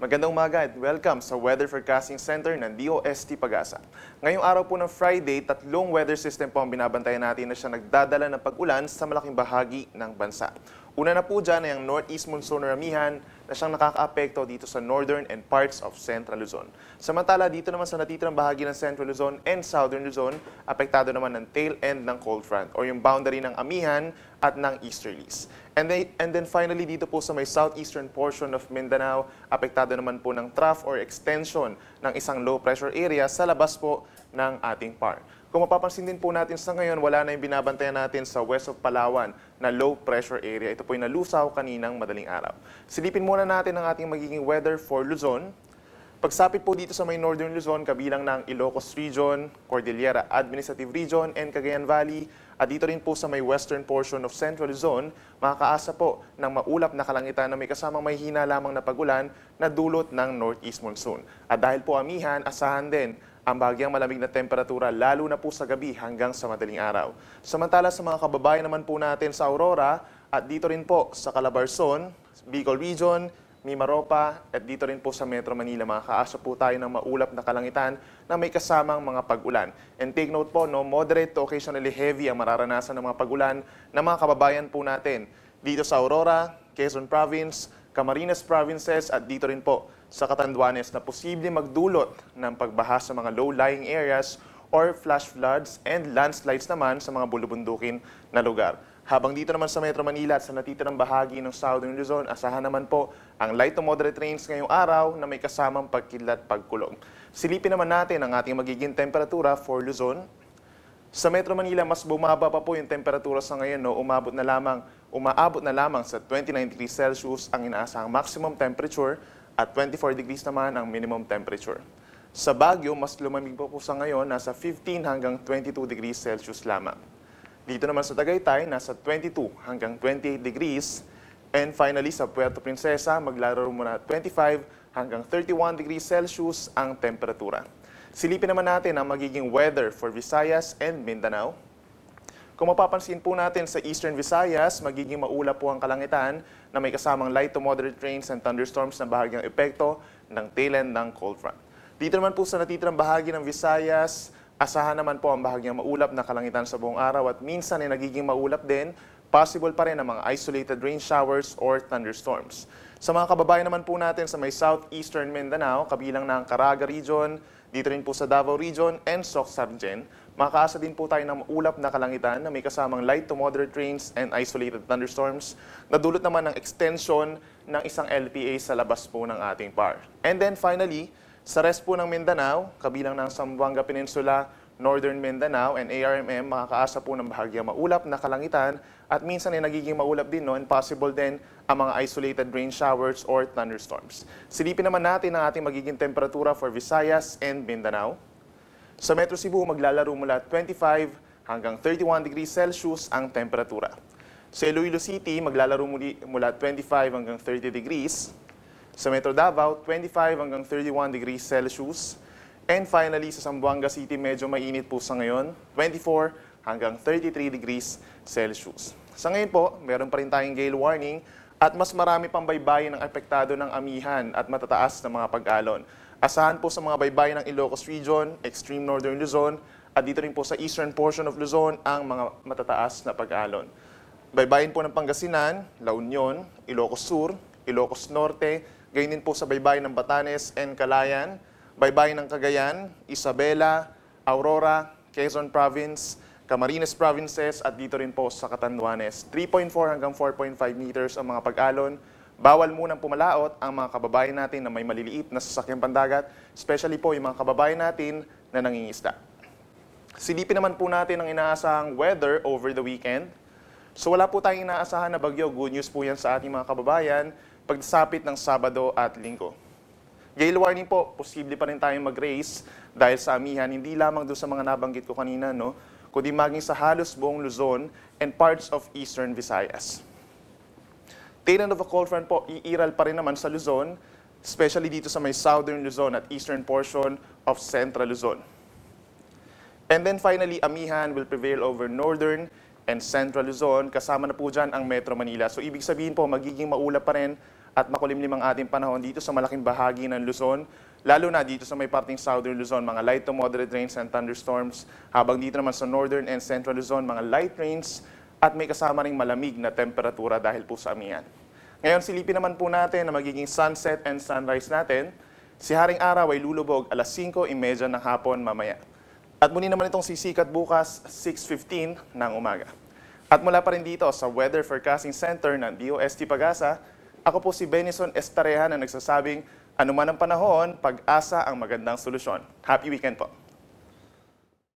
Magandang umaga at welcome sa Weather Forecasting Center ng DOST Pag-asa. Ngayong araw po ng Friday, tatlong weather system po ang binabantayan natin na siya nagdadala ng pag-ulan sa malaking bahagi ng bansa. Una na po dyan ay ang Northeast Monsoon Ramihan, na siyang nakakaapekto dito sa northern and parts of Central Luzon. Samantala, dito naman sa natitirang bahagi ng Central Luzon and Southern Luzon, apektado naman ng tail end ng cold front or yung boundary ng Amihan at ng Easterlies. And then, and then finally, dito po sa may southeastern portion of Mindanao, apektado naman po ng trough or extension ng isang low pressure area sa labas po ng ating par. Kung mapapansin din po natin sa ngayon, wala na yung binabantayan natin sa west of Palawan na low pressure area. Ito po yung nalusaw kaninang madaling araw. Silipin muna natin ang ating magiging weather for Luzon. Pagsapit po dito sa may northern Luzon, kabilang ng Ilocos Region, Cordillera Administrative Region, and Cagayan Valley, at dito rin po sa may western portion of Central Luzon, makakaasa po ng maulap na kalangitan na may kasamang may hina lamang na pagulan na dulot ng northeast monsoon. At dahil po amihan, asahan din ang bahagyang malamig na temperatura lalo na po sa gabi hanggang sa madaling araw. Samantala sa mga kababayan naman po natin sa Aurora at dito rin po sa Calabarzon, Bicol Region, Mimaropa at dito rin po sa Metro Manila makakaasa po tayo ng maulap na kalangitan na may kasamang mga pag-ulan. And take note po, no, moderate to occasionally heavy ang mararanasan ng mga pag-ulan ng mga kababayan po natin dito sa Aurora, Quezon Province, Camarines Provinces at dito rin po sa Katanduanes na posibleng magdulot ng pagbaha sa mga low-lying areas or flash floods and landslides naman sa mga bulubundukin na lugar. Habang dito naman sa Metro Manila at sa natitirang bahagi ng Southern Luzon, asahan naman po ang light to moderate rains ngayong araw na may kasamang pagkilat pagkulog. Silipin naman natin ang ating magiging temperatura for Luzon. Sa Metro Manila, mas bumaba pa po yung temperatura sa ngayon. No? Umabot na lamang, umaabot na lamang sa 29 degrees Celsius ang inaasahang maximum temperature at 24 degrees naman ang minimum temperature. Sa Baguio, mas lumamig pa po sa ngayon, nasa 15 hanggang 22 degrees Celsius lamang. Dito naman sa Tagaytay, nasa 22 hanggang 28 degrees. And finally, sa Puerto Princesa, maglaro muna 25 hanggang 31 degrees Celsius ang temperatura. Silipin naman natin ang magiging weather for Visayas and Mindanao. Kung mapapansin po natin sa Eastern Visayas, magiging maulap po ang kalangitan na may kasamang light to moderate rains and thunderstorms na bahagyang epekto ng tail end ng cold front. Dito naman po sa natitirang bahagi ng Visayas, asahan naman po ang bahagyang maulap na kalangitan sa buong araw at minsan ay nagiging maulap din possible pa rin ang mga isolated rain showers or thunderstorms. Sa mga kababayan naman po natin sa may southeastern Mindanao, kabilang na ang Caraga Region, dito rin po sa Davao Region and Soc Sargen, Makakaasa din po tayo ng ulap na kalangitan na may kasamang light to moderate rains and isolated thunderstorms na dulot naman ng extension ng isang LPA sa labas po ng ating par. And then finally, sa rest po ng Mindanao, kabilang ng Sambuanga Peninsula, Northern Mindanao and ARMM makakaasa po ng bahagyang maulap na kalangitan at minsan ay nagiging maulap din no, and possible din ang mga isolated rain showers or thunderstorms. Silipin naman natin ang ating magiging temperatura for Visayas and Mindanao. Sa Metro Cebu, maglalaro mula 25 hanggang 31 degrees Celsius ang temperatura. Sa Iloilo City, maglalaro muli mula 25 hanggang 30 degrees. Sa Metro Davao, 25 hanggang 31 degrees Celsius. And finally, sa Zamboanga City, medyo mainit po sa ngayon, 24 hanggang 33 degrees Celsius. Sa ngayon po, meron pa rin tayong gale warning at mas marami pang baybayin ang apektado ng amihan at matataas na mga pag-alon. Asahan po sa mga baybayin ng Ilocos Region, Extreme Northern Luzon, at dito rin po sa eastern portion of Luzon ang mga matataas na pag-alon. Baybayin po ng Pangasinan, La Union, Ilocos Sur, Ilocos Norte, gayon din po sa baybayin ng Batanes and Calayan, baybayin ng Cagayan, Isabela, Aurora, Quezon Province, Camarines Provinces at dito rin po sa Catanduanes. 3.4 hanggang 4.5 meters ang mga pag-alon Bawal munang pumalaot ang mga kababayan natin na may maliliit na sasakyang pandagat, especially po yung mga kababayan natin na nangingisda. Silipin naman po natin ang inaasahang weather over the weekend. So wala po tayong inaasahan na bagyo. Good news po yan sa ating mga kababayan pagdasapit ng Sabado at Linggo. Gale warning po, posible pa rin tayong mag-race dahil sa amihan, hindi lamang doon sa mga nabanggit ko kanina, no? kundi maging sa halos buong Luzon and parts of Eastern Visayas. Tail end of a cold front po, iiral pa rin naman sa Luzon, especially dito sa may southern Luzon at eastern portion of central Luzon. And then finally, Amihan will prevail over northern and central Luzon. Kasama na po dyan ang Metro Manila. So ibig sabihin po, magiging maulap pa rin at makulimlim ang ating panahon dito sa malaking bahagi ng Luzon. Lalo na dito sa may parting southern Luzon, mga light to moderate rains and thunderstorms. Habang dito naman sa northern and central Luzon, mga light rains at may kasama ring malamig na temperatura dahil po sa amihan. Ngayon, silipin naman po natin na magiging sunset and sunrise natin. Si Haring Araw ay lulubog alas 5.30 ng hapon mamaya. At muli naman itong sisikat bukas 6.15 ng umaga. At mula pa rin dito sa Weather Forecasting Center ng DOST Pagasa, ako po si Benison Estarehan na nagsasabing anuman ang panahon, pag-asa ang magandang solusyon. Happy weekend po!